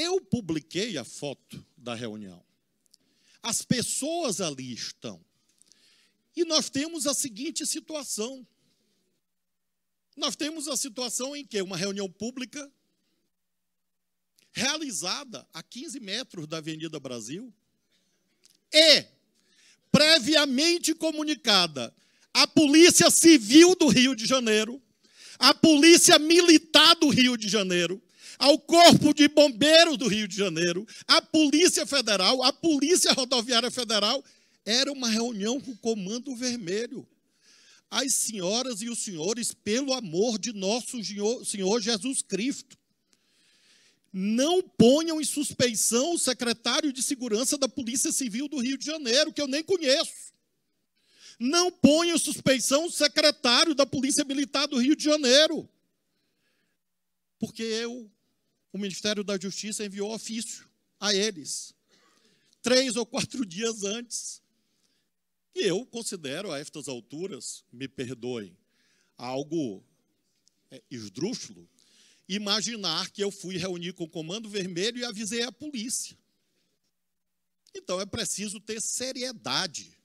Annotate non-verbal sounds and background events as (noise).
Eu publiquei a foto da reunião. As pessoas ali estão. E nós temos a seguinte situação. Nós temos a situação em que uma reunião pública realizada a 15 metros da Avenida Brasil e é previamente comunicada à Polícia Civil do Rio de Janeiro à Polícia Militar do Rio de Janeiro, ao Corpo de Bombeiros do Rio de Janeiro, à Polícia Federal, à Polícia Rodoviária Federal. Era uma reunião com o Comando Vermelho. As senhoras e os senhores, pelo amor de nosso Senhor Jesus Cristo, não ponham em suspeição o secretário de Segurança da Polícia Civil do Rio de Janeiro, que eu nem conheço. Não ponha suspeição o secretário da Polícia Militar do Rio de Janeiro. Porque eu, o Ministério da Justiça, enviou ofício a eles, três ou quatro (laughs) dias antes. E eu considero, a estas alturas, me perdoem, algo é, esdrúxulo, imaginar que eu fui reunir com o Comando Vermelho e avisei a polícia. Então é preciso ter seriedade